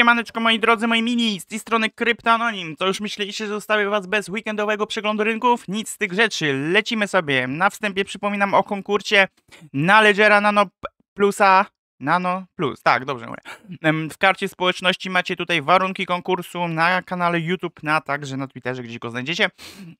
Siemaneczko moi drodzy, moi mini, z tej strony Kryptononim. To już myśleliście, że zostawię was bez weekendowego przeglądu rynków? Nic z tych rzeczy, lecimy sobie. Na wstępie przypominam o konkurcie na Ledgera Nano Plusa Nano Plus, tak, dobrze mówię. W karcie społeczności macie tutaj warunki konkursu na kanale YouTube, na także na Twitterze, gdzie go znajdziecie.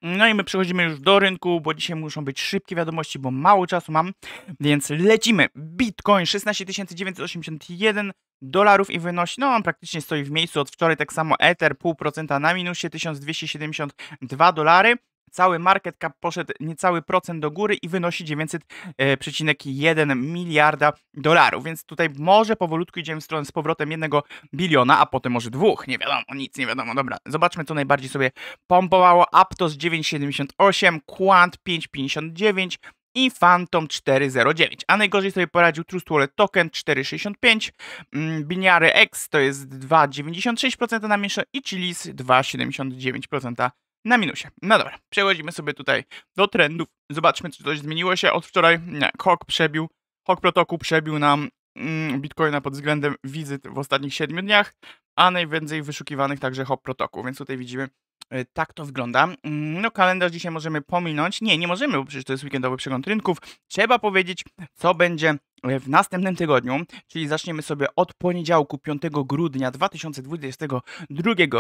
No i my przechodzimy już do rynku, bo dzisiaj muszą być szybkie wiadomości, bo mało czasu mam, więc lecimy. Bitcoin 16 981 dolarów i wynosi, no on praktycznie stoi w miejscu od wczoraj, tak samo Ether 0,5% na minusie 1272 dolary. Cały market cap poszedł niecały procent do góry i wynosi 900,1 e, miliarda dolarów. Więc tutaj może powolutku idziemy w stronę z powrotem jednego biliona, a potem może dwóch. Nie wiadomo, nic nie wiadomo. Dobra, zobaczmy co najbardziej sobie pompowało. Aptos 9,78, Quant 5,59, i Phantom 409. A najgorzej sobie poradził Trust Wallet Token 465, mm, Biniary X to jest 2,96% na miesiąc i Chilis 2,79% na minusie. No dobra, przechodzimy sobie tutaj do trendów. Zobaczmy, czy coś zmieniło się od wczoraj. Nie, Hawk przebił, Hawk protokół przebił nam mm, Bitcoina pod względem wizyt w ostatnich 7 dniach, a najwięcej wyszukiwanych także Hawk protokół, więc tutaj widzimy y, tak to wygląda. Mm, no, kalendarz dzisiaj możemy pominąć. Nie, nie możemy, bo przecież to jest weekendowy przegląd rynków. Trzeba powiedzieć, co będzie E, w następnym tygodniu, czyli zaczniemy sobie od poniedziałku 5 grudnia 2022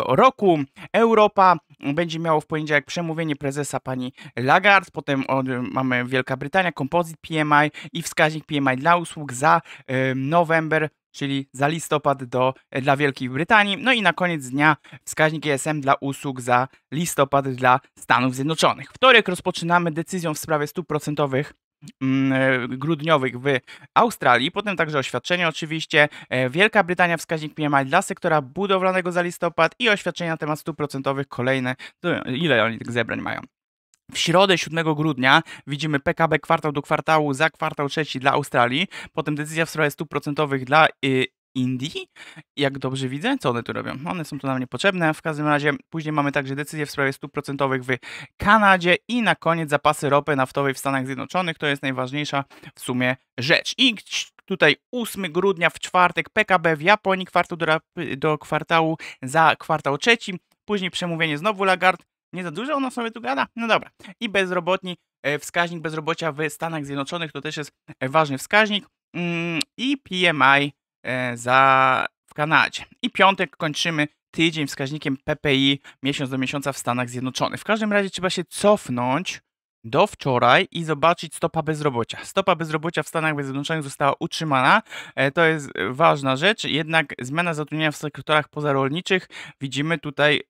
roku. Europa będzie miało w poniedziałek przemówienie prezesa pani Lagarde, potem mamy Wielka Brytania, kompozyt PMI i wskaźnik PMI dla usług za y, e, november czyli za listopad do, e, dla Wielkiej Brytanii. No i na koniec dnia wskaźnik ESM dla usług za listopad dla Stanów Zjednoczonych. Wtorek rozpoczynamy decyzją w sprawie stóp procentowych Mm, e, grudniowych w Australii, potem także oświadczenie oczywiście. E, Wielka Brytania wskaźnik PMI dla sektora budowlanego za listopad i oświadczenia na temat 100% kolejne, ile oni tych zebrań mają. W środę 7 grudnia widzimy PKB kwartał do kwartału za kwartał trzeci dla Australii, potem decyzja w sprawie stóp procentowych dla y, Indii. Jak dobrze widzę, co one tu robią? One są tu nam niepotrzebne. W każdym razie później mamy także decyzję w sprawie stóp procentowych w Kanadzie i na koniec zapasy ropy naftowej w Stanach Zjednoczonych. To jest najważniejsza w sumie rzecz. I tutaj 8 grudnia w czwartek PKB w Japonii kwartał do, do kwartału za kwartał trzeci. Później przemówienie znowu Lagarde. Nie za dużo ona sobie tu gada? No dobra. I bezrobotni, e, wskaźnik bezrobocia w Stanach Zjednoczonych to też jest ważny wskaźnik. Mm, I PMI E, za, w Kanadzie. I piątek kończymy tydzień wskaźnikiem PPI miesiąc do miesiąca w Stanach Zjednoczonych. W każdym razie trzeba się cofnąć do wczoraj i zobaczyć stopa bezrobocia. Stopa bezrobocia w Stanach Zjednoczonych została utrzymana. E, to jest e, ważna rzecz, jednak zmiana zatrudnienia w sektorach pozarolniczych widzimy tutaj,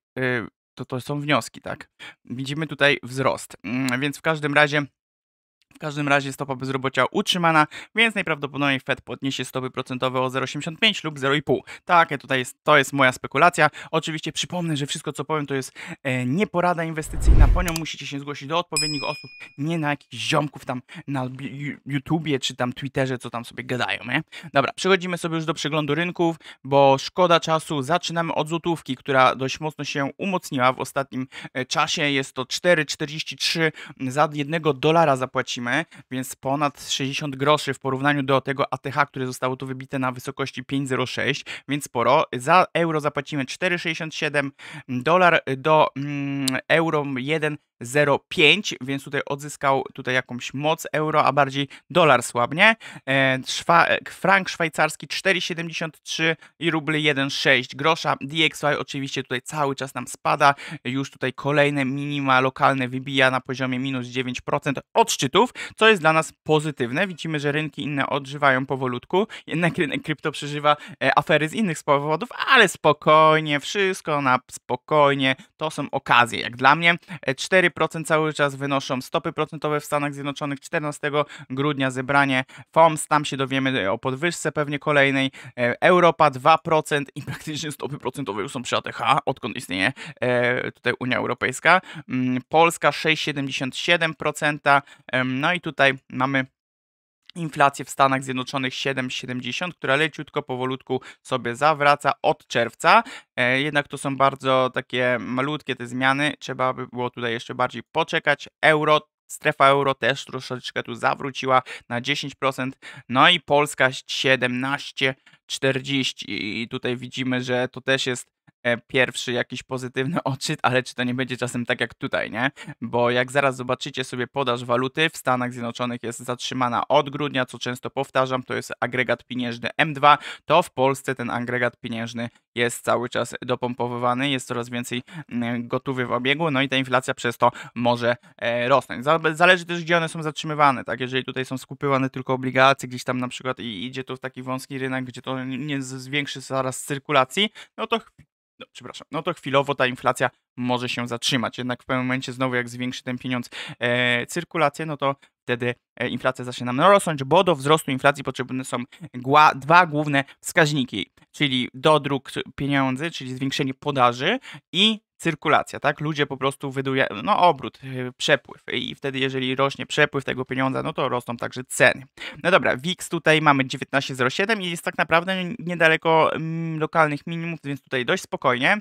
to, to są wnioski, tak? Widzimy tutaj wzrost. Mm, więc w każdym razie w każdym razie stopa bezrobocia utrzymana, więc najprawdopodobniej Fed podniesie stopy procentowe o 0,85 lub 0,5. Tak, tutaj jest, to jest moja spekulacja. Oczywiście przypomnę, że wszystko co powiem to jest e, nie porada inwestycyjna, po nią musicie się zgłosić do odpowiednich osób, nie na jakichś ziomków tam na YouTubie czy tam Twitterze, co tam sobie gadają, nie? Dobra, przechodzimy sobie już do przeglądu rynków, bo szkoda czasu. Zaczynamy od złotówki, która dość mocno się umocniła w ostatnim e, czasie. Jest to 4,43 za jednego dolara zapłacimy płacimy, więc ponad 60 groszy w porównaniu do tego ATH, które zostało tu wybite na wysokości 5,06, więc sporo. Za euro zapłacimy 4,67, dolar do mm, euro 1 0,5, więc tutaj odzyskał tutaj jakąś moc euro, a bardziej dolar słabnie. E, szwa, e, frank szwajcarski 4,73 i rubl 1,6 grosza. DXY oczywiście tutaj cały czas nam spada. Już tutaj kolejne minima lokalne wybija na poziomie minus 9% od szczytów, co jest dla nas pozytywne. Widzimy, że rynki inne odżywają powolutku. Jednak rynek krypto przeżywa e, afery z innych powodów, ale spokojnie, wszystko na spokojnie. To są okazje. Jak dla mnie 4 4% cały czas wynoszą stopy procentowe w Stanach Zjednoczonych. 14 grudnia zebranie FOMS, tam się dowiemy e, o podwyżce pewnie kolejnej. E, Europa 2% i praktycznie stopy procentowe już są przy ATH, odkąd istnieje e, tutaj Unia Europejska. Mm, Polska 6,77%. No i tutaj mamy Inflację w Stanach Zjednoczonych 7,70, która leciutko powolutku sobie zawraca od czerwca. E, jednak to są bardzo takie malutkie te zmiany. Trzeba by było tutaj jeszcze bardziej poczekać. Euro Strefa euro też troszeczkę tu zawróciła na 10%, no i Polska 17,40 i tutaj widzimy, że to też jest E, pierwszy jakiś pozytywny odczyt, ale czy to nie będzie czasem tak jak tutaj, nie? Bo jak zaraz zobaczycie sobie podaż waluty w Stanach Zjednoczonych jest zatrzymana od grudnia, co często powtarzam, to jest agregat pieniężny M2, to w Polsce ten agregat pieniężny jest cały czas dopompowywany, jest coraz więcej mm, gotówy w obiegu, no i ta inflacja przez to może e, rosnąć. Zależy też, gdzie one są zatrzymywane, tak? Jeżeli tutaj są skupywane tylko obligacje, gdzieś tam na przykład i idzie to w taki wąski rynek, gdzie to nie zwiększy zaraz cyrkulacji, no to no, przepraszam, no to chwilowo ta inflacja może się zatrzymać. Jednak w pewnym momencie znowu jak zwiększy ten pieniądz e, cyrkulację, no to wtedy e, inflacja zacznie nam rosnąć, bo do wzrostu inflacji potrzebne są dwa główne wskaźniki, czyli dodruk pieniędzy, czyli zwiększenie podaży i cyrkulacja, tak? Ludzie po prostu wydują, no obrót, e, przepływ i wtedy jeżeli rośnie przepływ tego pieniądza, no to rosną także ceny. No dobra, WIX tutaj mamy 19,07 i jest tak naprawdę niedaleko mm, lokalnych minimum, więc tutaj dość spokojnie.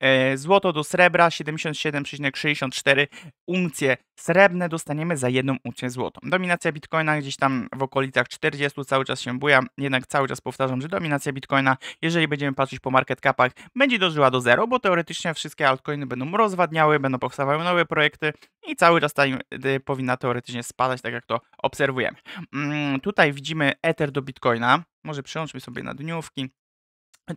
E, złoto do srebra 77,64 uncje srebrne dostaniemy za jedną uncję złotą. Dominacja bitcoina gdzieś tam w okolicach 40 cały czas się buja, jednak cały czas powtarzam, że dominacja bitcoina, jeżeli będziemy patrzeć po market capach, będzie dożyła do zero, bo teoretycznie wszystkie alt altcoiny będą rozwadniały, będą powstawały nowe projekty i cały czas ta y, powinna teoretycznie spadać, tak jak to obserwujemy. Mm, tutaj widzimy Ether do Bitcoina. Może przyłączmy sobie na dniówki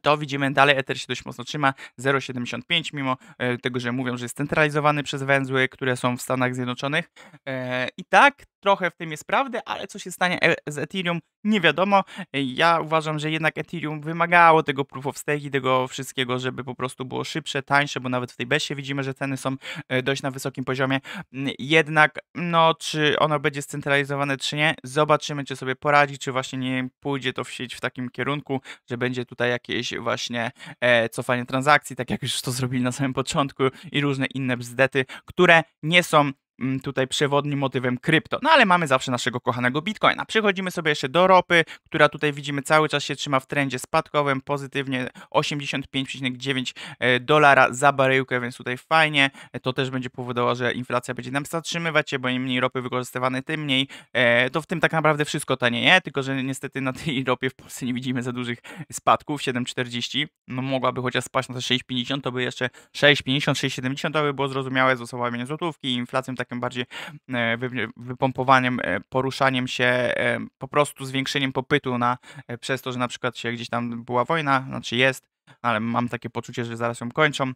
to widzimy dalej, Ether się dość mocno trzyma, 0,75, mimo e, tego, że mówią, że jest centralizowany przez węzły, które są w Stanach Zjednoczonych. E, I tak, trochę w tym jest prawdy, ale co się stanie e, z Ethereum, nie wiadomo. Ja uważam, że jednak Ethereum wymagało tego proof of stake i tego wszystkiego, żeby po prostu było szybsze, tańsze, bo nawet w tej besie widzimy, że ceny są dość na wysokim poziomie. Mm, jednak, no, czy ono będzie scentralizowane, czy nie, zobaczymy, czy sobie poradzi, czy właśnie nie pójdzie to w sieć w takim kierunku, że będzie tutaj jakieś jakieś właśnie e, cofanie transakcji, tak jak już to zrobili na samym początku i różne inne bzdety, które nie są Mm, tutaj przewodnim motywem krypto. No ale mamy zawsze naszego kochanego Bitcoina. Przechodzimy sobie jeszcze do ropy, która tutaj widzimy cały czas się trzyma w trendzie spadkowym, pozytywnie 85,9 e, dolara za baryłkę, więc tutaj fajnie. E, to też będzie powodowało, że inflacja będzie nam zatrzymywać się, bo im mniej ropy wykorzystywane, tym mniej. E, to w tym tak naprawdę wszystko tanieje, tylko że niestety na tej ropie w Polsce nie widzimy za dużych spadków, 7,40. No mogłaby chociaż spaść na te 6,50, to by jeszcze 6,50, 6,70, to by było zrozumiałe z osobami złotówki i inflacją tak takim bardziej e, wypompowaniem, e, poruszaniem się, e, po prostu zwiększeniem popytu na, przez to, że na przykład się gdzieś tam była wojna, znaczy jest, ale mam takie poczucie, że zaraz ją kończą.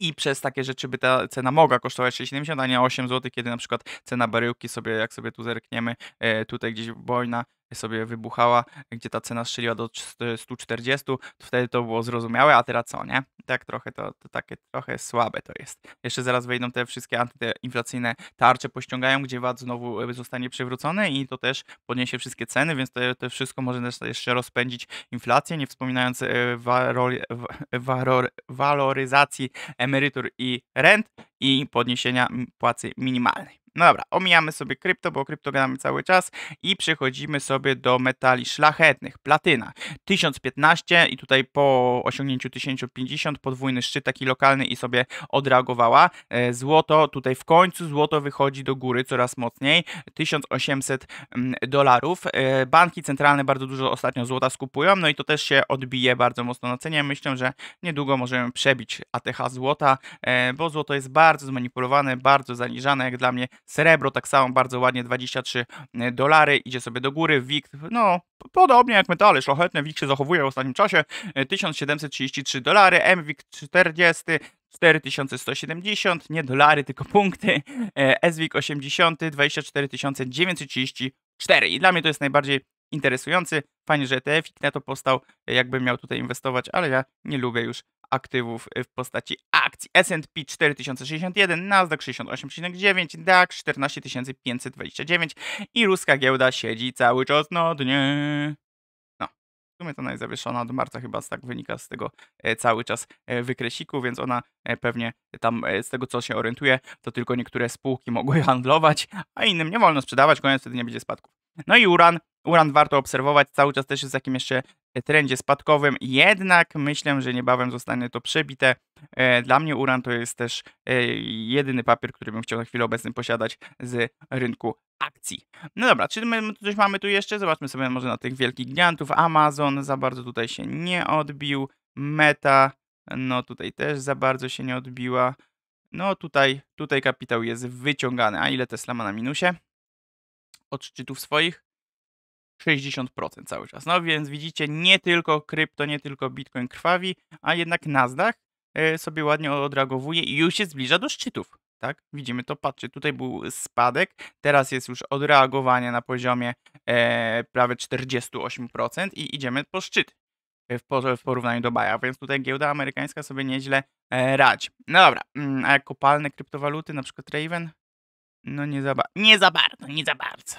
I przez takie rzeczy by ta cena mogła kosztować 6,70, a nie 8 zł, kiedy na przykład cena baryłki sobie, jak sobie tu zerkniemy, tutaj gdzieś wojna sobie wybuchała, gdzie ta cena strzeliła do 140, to wtedy to było zrozumiałe, a teraz co, nie? Tak trochę to, to takie trochę słabe to jest. Jeszcze zaraz wejdą te wszystkie antyinflacyjne tarcze, pościągają, gdzie VAT znowu e, zostanie przywrócony i to też podniesie wszystkie ceny, więc to, to wszystko może jeszcze rozpędzić inflację, nie wspominając e, waror, waloryzacji emerytur i rent i podniesienia płacy minimalnej. No dobra, omijamy sobie krypto, bo krypto gadamy cały czas i przechodzimy sobie do metali szlachetnych. Platyna 1015 i tutaj po osiągnięciu 1050 podwójny szczyt taki lokalny i sobie odreagowała. E, złoto tutaj w końcu złoto wychodzi do góry coraz mocniej 1800 dolarów. E, banki centralne bardzo dużo ostatnio złota skupują, no i to też się odbije bardzo mocno na cenie. Myślę, że niedługo możemy przebić ATH złota, e, bo złoto jest bardzo bardzo zmanipulowane, bardzo zaniżane, jak dla mnie. Srebro tak samo bardzo ładnie, 23 e, dolary, idzie sobie do góry. WIG, no podobnie jak metale, szlachetne WIG się zachowuje w ostatnim czasie, 1733 e, dolary, MWIG 40, 4170, nie dolary, tylko punkty. SWIG 80, 24934. I dla mnie to jest najbardziej interesujący. Fajnie, że ETF na to powstał, e, jakbym miał tutaj inwestować, ale ja nie lubię już aktywów y, w postaci akcji S&P 4061, Nasdaq 68,9, DAX 14529 i ruska giełda siedzi cały czas na dnie. No, w sumie to najzawieszona od marca chyba tak wynika z tego e, cały czas e, wykresiku, więc ona e, pewnie tam z tego co się orientuje, to tylko niektóre spółki mogły handlować, a innym nie wolno sprzedawać, koniec wtedy nie będzie spadków. No i uran. Uran warto obserwować, cały czas też jest w takim jeszcze trendzie spadkowym, jednak myślę, że niebawem zostanie to przebite. E, dla mnie uran to jest też e, jedyny papier, który bym chciał na chwilę obecną posiadać z rynku akcji. No dobra, czy my coś mamy tu jeszcze? Zobaczmy sobie może na tych wielkich gigantów. Amazon za bardzo tutaj się nie odbił. Meta, no tutaj też za bardzo się nie odbiła. No tutaj, tutaj kapitał jest wyciągany. A ile Tesla ma na minusie? Od szczytów swoich? 60% cały czas. No więc widzicie, nie tylko krypto, nie tylko Bitcoin krwawi, a jednak Nasdaq e, sobie ładnie odreagowuje i już się zbliża do szczytów. Tak? Widzimy to, patrzcie, tutaj był spadek, teraz jest już odreagowanie na poziomie e, prawie 48% i idziemy po szczyt e, w, porównaniu do baja, więc tutaj giełda amerykańska sobie nieźle e, radzi. No dobra, mm, a jak kopalne kryptowaluty, na przykład Raven? No nie za, nie za bardzo, nie za bardzo.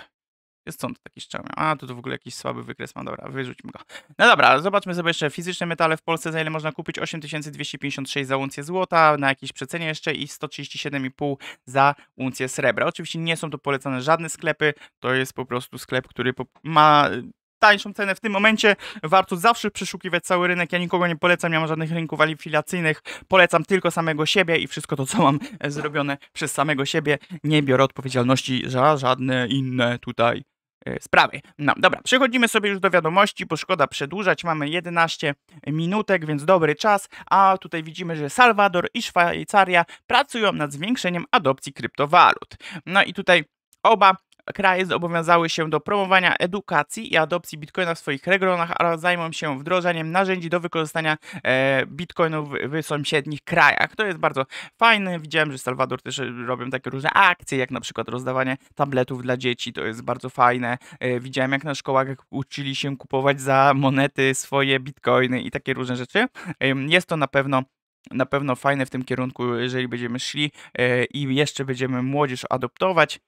Jest stąd taki szczelny. A, tu, w ogóle jakiś słaby wykres mam. Dobra, wyrzućmy go. No dobra, zobaczmy sobie jeszcze fizyczne metale w Polsce, za ile można kupić 8256 za uncję złota, na jakiejś przecenie jeszcze i 137,5 za uncję srebra. Oczywiście nie są to polecane żadne sklepy, to jest po prostu sklep, który ma y, tańszą cenę w tym momencie. Warto zawsze przeszukiwać cały rynek. Ja nikogo nie polecam, nie mam żadnych rynków afiliacyjnych. Polecam tylko samego siebie i wszystko to, co mam e, zrobione przez samego siebie. Nie biorę odpowiedzialności za żadne inne tutaj Y, sprawy. No dobra, przechodzimy sobie już do wiadomości, bo szkoda przedłużać. Mamy 11 minutek, więc dobry czas. A tutaj widzimy, że Salwador i Szwajcaria pracują nad zwiększeniem adopcji kryptowalut. No i tutaj oba kraje zobowiązały się do promowania edukacji i adopcji bitcoina w swoich regionach oraz zajmą się wdrożeniem narzędzi do wykorzystania e, bitcoinów w, sąsiednich krajach. To jest bardzo fajne. Widziałem, że Salwador też e, robią takie różne akcje, jak na przykład rozdawanie tabletów dla dzieci. To jest bardzo fajne. E, widziałem, jak na szkołach uczyli się kupować za monety swoje bitcoiny i takie różne rzeczy. E, jest to na pewno na pewno fajne w tym kierunku, jeżeli będziemy szli e, i jeszcze będziemy młodzież adoptować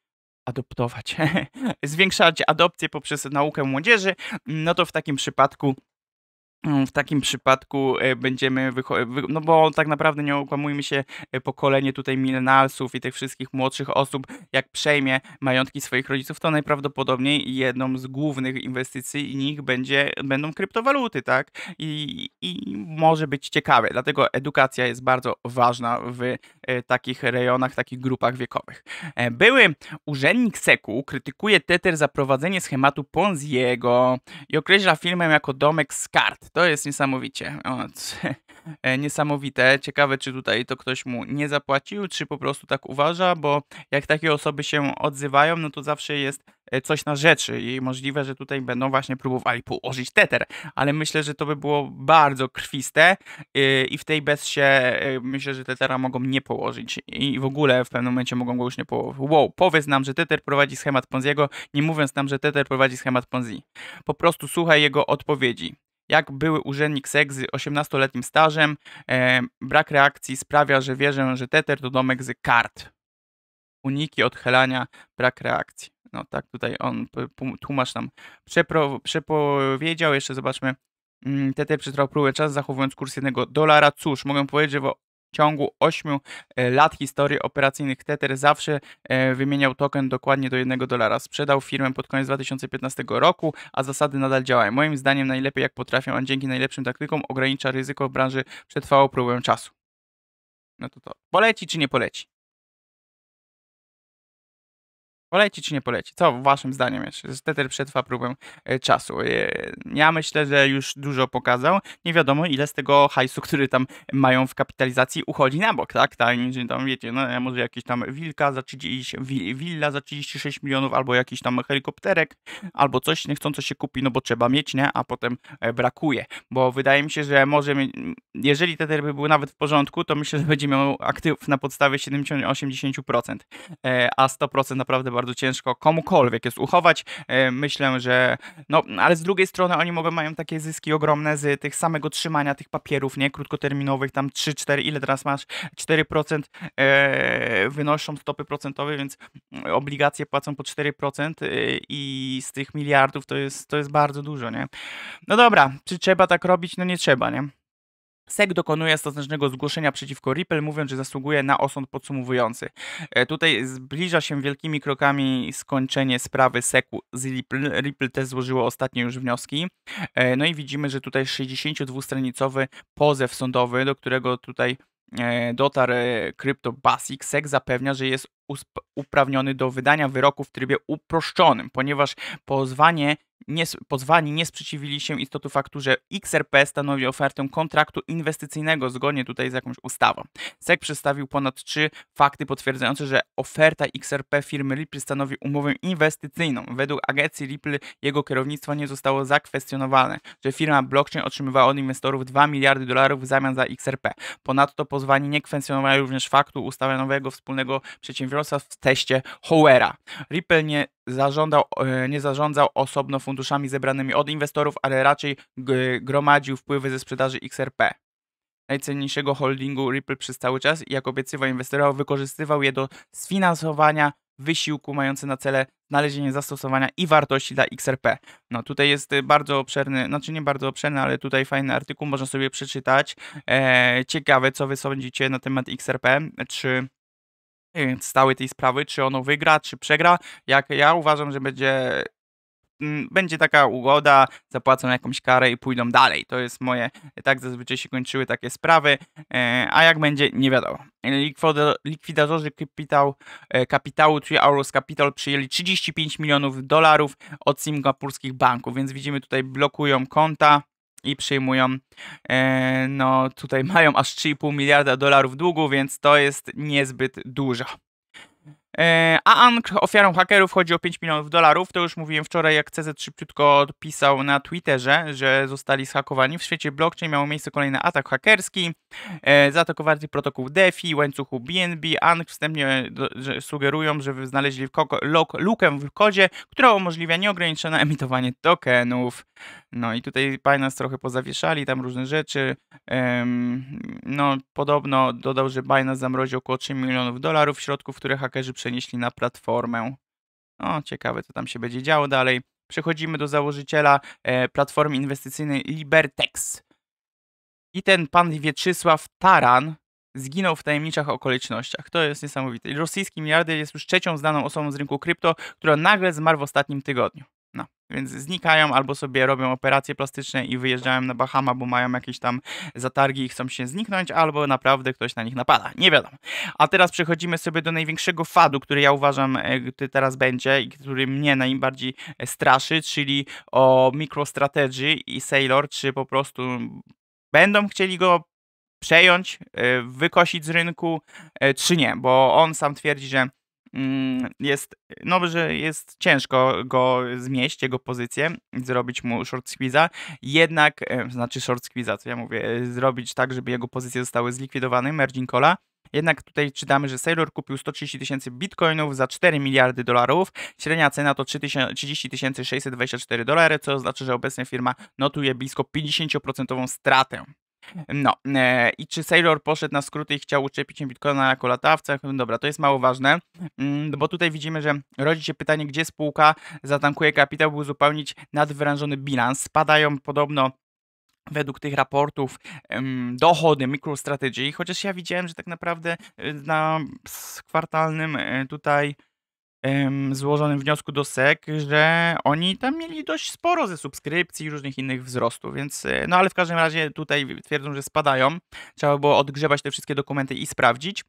adoptować, zwiększać adopcję poprzez naukę młodzieży, no to w takim przypadku w takim przypadku e, będziemy, no bo tak naprawdę nie okłamujmy się, e, pokolenie tutaj milenalsów i tych wszystkich młodszych osób, jak przejmie majątki swoich rodziców, to najprawdopodobniej jedną z głównych inwestycji nich będzie, będą kryptowaluty, tak? I, I może być ciekawe, dlatego edukacja jest bardzo ważna w e, takich rejonach, takich grupach wiekowych. Były urzędnik SEKU krytykuje Tether za prowadzenie schematu Ponziego i określa firmę jako domek z kart. To jest niesamowicie. O, e, niesamowite. Ciekawe, czy tutaj to ktoś mu nie zapłacił, czy po prostu tak uważa, bo jak takie osoby się odzywają, no to zawsze jest e, coś na rzeczy i możliwe, że tutaj będą właśnie próbowali położyć teter, ale myślę, że to by było bardzo krwiste e, i w tej bezsie myślę, że tetera mogą nie położyć i w ogóle w pewnym momencie mogą go już nie położyć. Wow, powiedz nam, że teter prowadzi schemat Ponziego, nie mówiąc nam, że teter prowadzi schemat Ponzi. Po prostu słuchaj jego odpowiedzi jak były urzędnik seks z 18-letnim stażem, e, brak reakcji sprawia, że wierzę, że Tether to domek z kart. Uniki, odchylania, brak reakcji. No tak, tutaj on tłumacz nam przepro, przepowiedział. Jeszcze zobaczmy. Mm, Tether przetrwał próbę czas, zachowując kurs jednego dolara. Cóż, mogę powiedzieć, że ciągu 8 e, lat historii operacyjnych Tether zawsze e, wymieniał token dokładnie do 1 dolara. Sprzedał firmę pod koniec 2015 roku, a zasady nadal działają. Moim zdaniem najlepiej jak potrafią, a dzięki najlepszym taktykom ogranicza ryzyko w branży przetrwało próbę czasu. No to to. Poleci czy nie poleci? Poleci czy nie poleci? Co waszym zdaniem jest? Tether przetrwa próbę e, czasu. E, ja myślę, że już dużo pokazał. Nie wiadomo, ile z tego hajsu, który tam mają w kapitalizacji, uchodzi na bok, tak? Tam, tam wiecie, no, może jakiś tam wilka za 30, willa za 36 milionów, albo jakiś tam helikopterek, albo coś niechcąco się kupi, no bo trzeba mieć, nie? A potem e, brakuje. Bo wydaje mi się, że może, jeżeli Tether by był nawet w porządku, to myślę, że będzie miał aktyw na podstawie 70-80%, a 100% naprawdę bardzo bardzo ciężko komukolwiek jest uchować. E, myślę, że no, ale z drugiej strony oni mogą mają takie zyski ogromne z tych samego trzymania tych papierów, nie? Krótkoterminowych, tam 3, 4, ile teraz masz? 4% e, wynoszą stopy procentowe, więc obligacje płacą po 4% e, i z tych miliardów to jest, to jest bardzo dużo, nie? No dobra, czy trzeba tak robić? No nie trzeba, nie? SEC dokonuje ostatecznego zgłoszenia przeciwko Ripple, mówiąc, że zasługuje na osąd podsumowujący. E, tutaj zbliża się wielkimi krokami skończenie sprawy SEC z Ripple. Ripple też złożyło ostatnie już wnioski. E, no i widzimy, że tutaj 62-stronicowy pozew sądowy, do którego tutaj e, dotarł CryptoBasic, SEC zapewnia, że jest uprawniony do wydania wyroku w trybie uproszczonym, ponieważ pozwanie nie, pozwani nie sprzeciwili się istotu faktu, że XRP stanowi ofertę kontraktu inwestycyjnego zgodnie tutaj z jakąś ustawą. SEC przedstawił ponad trzy fakty potwierdzające, że oferta XRP firmy Ripple stanowi umowę inwestycyjną. Według agencji Ripple jego kierownictwo nie zostało zakwestionowane, że firma blockchain otrzymywała od inwestorów 2 miliardy dolarów w zamian za XRP. Ponadto pozwani nie kwestionowali również faktu ustawionego wspólnego przedsięwzięcia Microsoft w teście Howera. Ripple nie zażądał, e, nie zarządzał osobno funduszami zebranymi od inwestorów, ale raczej gromadził wpływy ze sprzedaży XRP najcenniejszego holdingu Ripple przez cały czas i jak obiecywał inwestorowi wykorzystywał je do sfinansowania wysiłku mający na cele znalezienie zastosowania i wartości dla XRP. No tutaj jest bardzo obszerny, znaczy nie bardzo obszerny, ale tutaj fajny artykuł, można sobie przeczytać. E, ciekawe, co wy sądzicie na temat XRP, czy z tej sprawy, czy ono wygra, czy przegra. Jak ja uważam, że będzie mm, będzie taka ugoda, zapłacą jakąś karę i pójdą dalej. To jest moje, tak zazwyczaj się kończyły takie sprawy, e, a jak będzie, nie wiadomo. Likwidatorzy kapitał, e, kapitału 3 Hours Capital przyjęli 35 milionów dolarów od singapurskich banków, więc widzimy tutaj blokują konta, i przyjmują, e, no tutaj mają aż 3,5 miliarda dolarów długu, więc to jest niezbyt dużo. E, a Ank ofiarą hakerów chodzi o 5 milionów dolarów. To już mówiłem wczoraj, jak CZ szybciutko odpisał na Twitterze, że zostali zhakowani. W świecie blockchain miał miejsce kolejny atak hakerski. E, Zaatakowali protokół DeFi, łańcuchu BNB. Ank wstępnie sugerują, że znaleźli lukę w kodzie, która umożliwia nieograniczone emitowanie tokenów. No i tutaj Binance trochę pozawieszali, tam różne rzeczy. No, podobno dodał, że Binance zamroził około 3 milionów dolarów środków, które hakerzy przenieśli na platformę. No, ciekawe, co tam się będzie działo dalej. Przechodzimy do założyciela e, platformy inwestycyjnej Libertex. I ten pan Wietrzysław Taran zginął w tajemniczych okolicznościach. To jest niesamowite. Rosyjski miliarder jest już trzecią znaną osobą z rynku krypto, która nagle zmarł w ostatnim tygodniu. Więc znikają albo sobie robią operacje plastyczne i wyjeżdżają na Bahama, bo mają jakieś tam zatargi i chcą się zniknąć, albo naprawdę ktoś na nich napada. Nie wiadomo. A teraz przechodzimy sobie do największego fadu, który ja uważam, e, który teraz będzie i który mnie najbardziej e, straszy, czyli o MicroStrategy i Sailor, czy po prostu będą chcieli go przejąć, e, wykosić z rynku, czy nie, bo on sam twierdzi, że Mm, jest, no, że jest ciężko go zmieść, jego pozycję, zrobić mu short squeeze'a, jednak, e, znaczy short squeeze'a, co ja mówię, e, zrobić tak, żeby jego pozycje zostały zlikwidowane, merging cola. jednak tutaj czytamy, że Sailor kupił 130 tysięcy bitcoinów za 4 miliardy dolarów. Średnia cena to 30 624 dolary, co oznacza, że obecnie firma notuje blisko 50% stratę. No e, i czy Sailor poszedł na skróty i chciał uczepić się Bitcoina jako latawcach? Dobra, to jest mało ważne, mm, no bo tutaj widzimy, że rodzi się pytanie, gdzie spółka zatankuje kapitał, by uzupełnić nadwyrężony bilans. Spadają podobno według tych raportów dochody MicroStrategy, chociaż ja widziałem, że tak naprawdę e, na kwartalnym e, tutaj złożonym wniosku do SEC, że oni tam mieli dość sporo ze subskrypcji i różnych innych wzrostów, więc e, no ale w każdym razie tutaj twierdzą, że spadają. Trzeba było odgrzebać te wszystkie dokumenty i sprawdzić.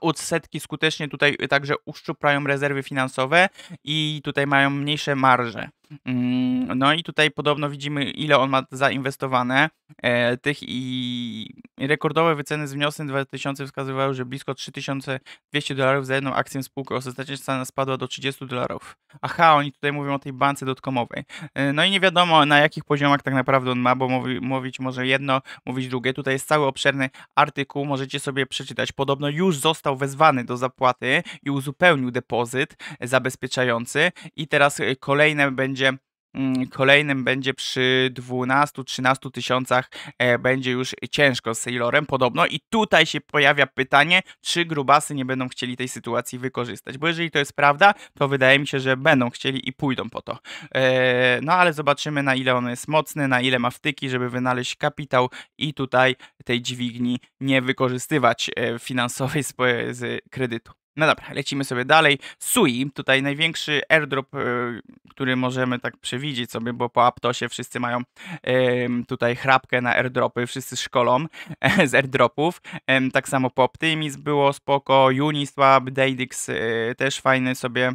Odsetki skutecznie tutaj także uszczuprają rezerwy finansowe i tutaj mają mniejsze marże. Mm, no i tutaj podobno widzimy, ile on ma zainwestowane. E, tych i rekordowe wyceny z wnioskiem 2000 wskazywały, że blisko 3200 dolarów za jedną akcję spółki ostatecznie cena spadła do 30 dolarów. Aha, oni tutaj mówią o tej bance dotkomowej. E, no i nie wiadomo na jakich poziomach tak naprawdę on ma, bo mówi, mówić może jedno, mówić drugie. Tutaj jest cały obszerny artykuł, możecie sobie przeczytać. Podobno już został wezwany do zapłaty i uzupełnił depozyt e, zabezpieczający i teraz kolejne będzie będzie mm, kolejnym będzie przy 12-13 tysiącach e, będzie już ciężko z Sailorem podobno i tutaj się pojawia pytanie, czy grubasy nie będą chcieli tej sytuacji wykorzystać, bo jeżeli to jest prawda, to wydaje mi się, że będą chcieli i pójdą po to. E, no ale zobaczymy na ile on jest mocny, na ile ma wtyki, żeby wynaleźć kapitał i tutaj tej dźwigni nie wykorzystywać e, finansowej z kredytu. No dobra, lecimy sobie dalej. Sui, tutaj największy airdrop, e, który możemy tak przewidzieć sobie, bo po Aptosie wszyscy mają tutaj chrapkę na airdropy, wszyscy szkolą z airdropów. Tak samo po Optimizm było spoko, Uniswap, Daydix e, też fajny sobie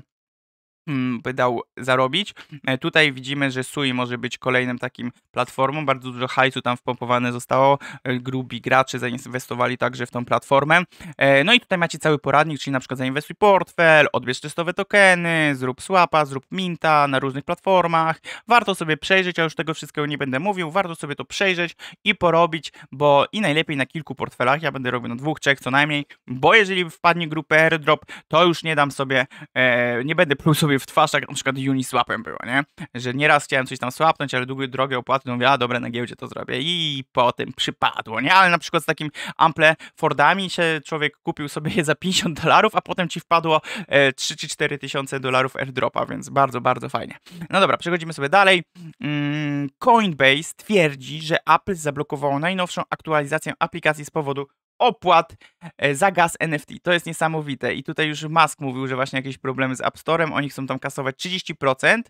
Mm, by dał zarobić. E, tutaj widzimy, że Sui może być kolejnym takim platformą. Bardzo dużo hajsu tam wpompowane zostało. E, grubi gracze zainwestowali także w tą platformę. E, no i tutaj macie cały poradnik, czyli na przykład zainwestuj portfel, odbierz testowe tokeny, zrób swapa, zrób minta na różnych platformach. Warto sobie przejrzeć, a już tego wszystkiego nie będę mówił. Warto sobie to przejrzeć i porobić, bo i najlepiej na kilku portfelach. Ja będę robił na dwóch, trzech co najmniej, bo jeżeli wpadnie grupę airdrop, to już nie dam sobie, nie będę pluł sobie w twarz, jak na przykład Uniswapem było, nie? Że nieraz chciałem coś tam swapnąć, ale długą drogę opłatną, mówię, a dobra, na giełdzie to zrobię i potem przypadło, nie? Ale na przykład z takim ample Fordami się człowiek kupił sobie je za 50 dolarów, a potem ci wpadło e, 3 czy 4 tysiące dolarów airdropa, więc bardzo, bardzo fajnie. No dobra, przechodzimy sobie dalej. Mm, Coinbase twierdzi, że Apple zablokowało najnowszą aktualizację aplikacji z powodu opłat e, za gaz NFT. To jest niesamowite. I tutaj już Musk mówił, że właśnie jakieś problemy z App Storem, oni chcą tam kasować 30%.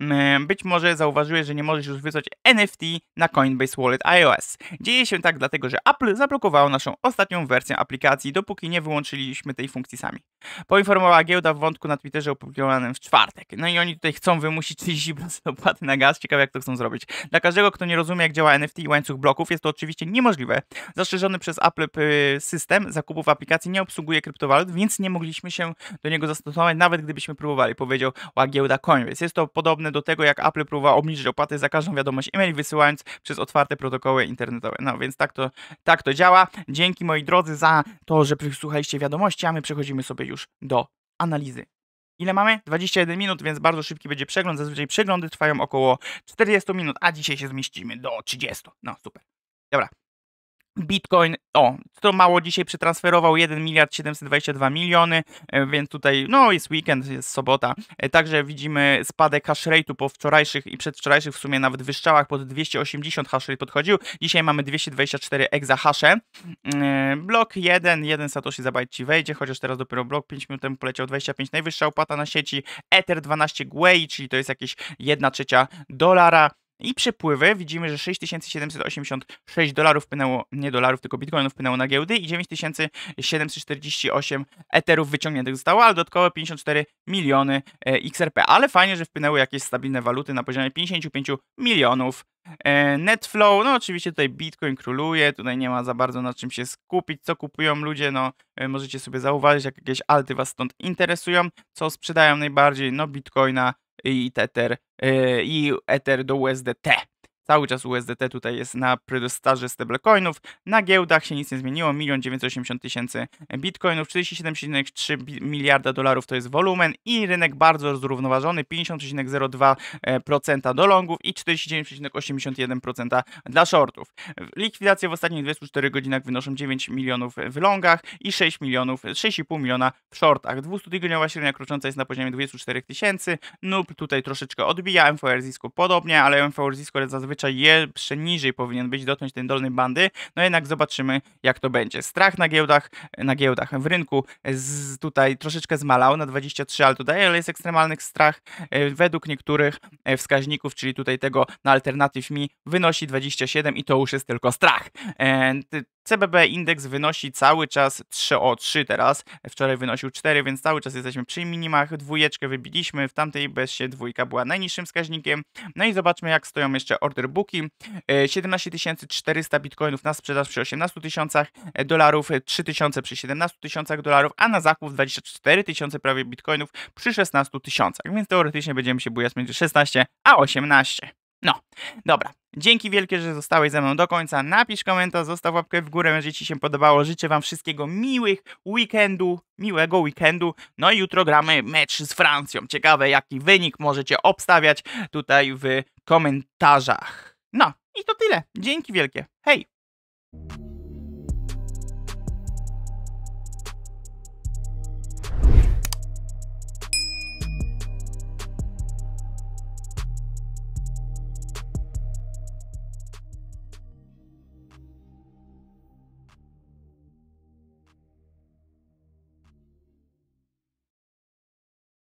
Mm, e, być może zauważyłeś, że nie możesz już wysłać NFT na Coinbase Wallet iOS. Dzieje się tak dlatego, że Apple zablokowało naszą ostatnią wersję aplikacji, dopóki nie wyłączyliśmy tej funkcji sami. Poinformowała giełda w wątku na Twitterze opublikowanym w czwartek. No i oni tutaj chcą wymusić 30% opłaty na gaz. Ciekawe jak to chcą zrobić. Dla każdego, kto nie rozumie jak działa NFT i łańcuch bloków, jest to oczywiście niemożliwe. Zastrzeżony przez Apple system zakupów aplikacji nie obsługuje kryptowalut, więc nie mogliśmy się do niego zastosować, nawet gdybyśmy próbowali, powiedział Łagiełda Coinbase. Jest to podobne do tego, jak Apple próbował obniżyć opłaty za każdą wiadomość e-mail, wysyłając przez otwarte protokoły internetowe. No więc tak to, tak to działa. Dzięki moi drodzy za to, że przysłuchaliście wiadomości, a my przechodzimy sobie już do analizy. Ile mamy? 21 minut, więc bardzo szybki będzie przegląd. Zazwyczaj przeglądy trwają około 40 minut, a dzisiaj się zmieścimy do 30. No super. Dobra, Bitcoin, o, to mało dzisiaj przetransferował 1 miliard 722 miliony, e, więc tutaj, no, jest weekend, jest sobota, e, także widzimy spadek hash rate'u po wczorajszych i przedwczorajszych w sumie nawet wyszczałach pod 280 hash rate podchodził, dzisiaj mamy 224 exa hasze, blok 1, 1 satoshi za ci wejdzie, chociaż teraz dopiero blok 5 minut temu poleciał 25, najwyższa opłata na sieci, Ether 12 Gwei, czyli to jest jakieś 1 trzecia dolara, i przepływy widzimy, że 6786 dolarów wpłynęło, nie dolarów, tylko bitcoinów wpłynęło na giełdy i 9748 eterów wyciągniętych zostało, ale dodatkowo 54 miliony e, XRP. Ale fajnie, że wpłynęły jakieś stabilne waluty na poziomie 55 milionów. E, Netflow, no oczywiście tutaj Bitcoin króluje, tutaj nie ma za bardzo na czym się skupić, co kupują ludzie, no e, możecie sobie zauważyć, jak jakieś alty was stąd interesują, co sprzedają najbardziej, no Bitcoina, i Tether y, i Ether do USDT. Cały czas USDT tutaj jest na predostarze stablecoinów. Na giełdach się nic nie zmieniło. 1 980 tysięcy bitcoinów, 37,3 miliarda dolarów to jest wolumen i rynek bardzo zrównoważony. 50,02% do longów i 49,81% dla shortów. Likwidacje w ostatnich 24 godzinach wynoszą 9 milionów w longach i 6 milionów, 6,5 miliona w shortach. 200-tygodniowa średnia krocząca jest na poziomie 24 tysięcy. NUP tutaj troszeczkę odbija, MVR Zisku podobnie, ale MVR Zisku zazwyczaj zazwyczaj jeszcze niżej powinien być, dotknąć tej dolnej bandy, no jednak zobaczymy jak to będzie. Strach na giełdach, na giełdach w rynku e, z, tutaj troszeczkę zmalał na 23 ale tutaj, ale jest ekstremalny strach e, według niektórych e, wskaźników, czyli tutaj tego na Alternative Mi wynosi 27 i to już jest tylko strach. CBB indeks wynosi cały czas 3 o 3 teraz, wczoraj wynosił 4, więc cały czas jesteśmy przy minimach, dwójeczkę wybiliśmy, w tamtej beście dwójka była najniższym wskaźnikiem, no i zobaczmy jak stoją jeszcze order booki, 17 e, 400 bitcoinów na sprzedaż przy 18 tysiącach dolarów, 3000 przy 17 tysiącach dolarów, a na zakup 24 tysiące prawie bitcoinów przy 16 tysiącach, więc teoretycznie będziemy się bujać między 16 a 18. No, dobra. Dzięki wielkie, że zostałeś ze mną do końca. Napisz komentarz, zostaw łapkę w górę, jeżeli Ci się podobało. Życzę Wam wszystkiego miłych weekendu, miłego weekendu. No i jutro gramy mecz z Francją. Ciekawe, jaki wynik możecie obstawiać tutaj w komentarzach. No, i to tyle. Dzięki wielkie. Hej!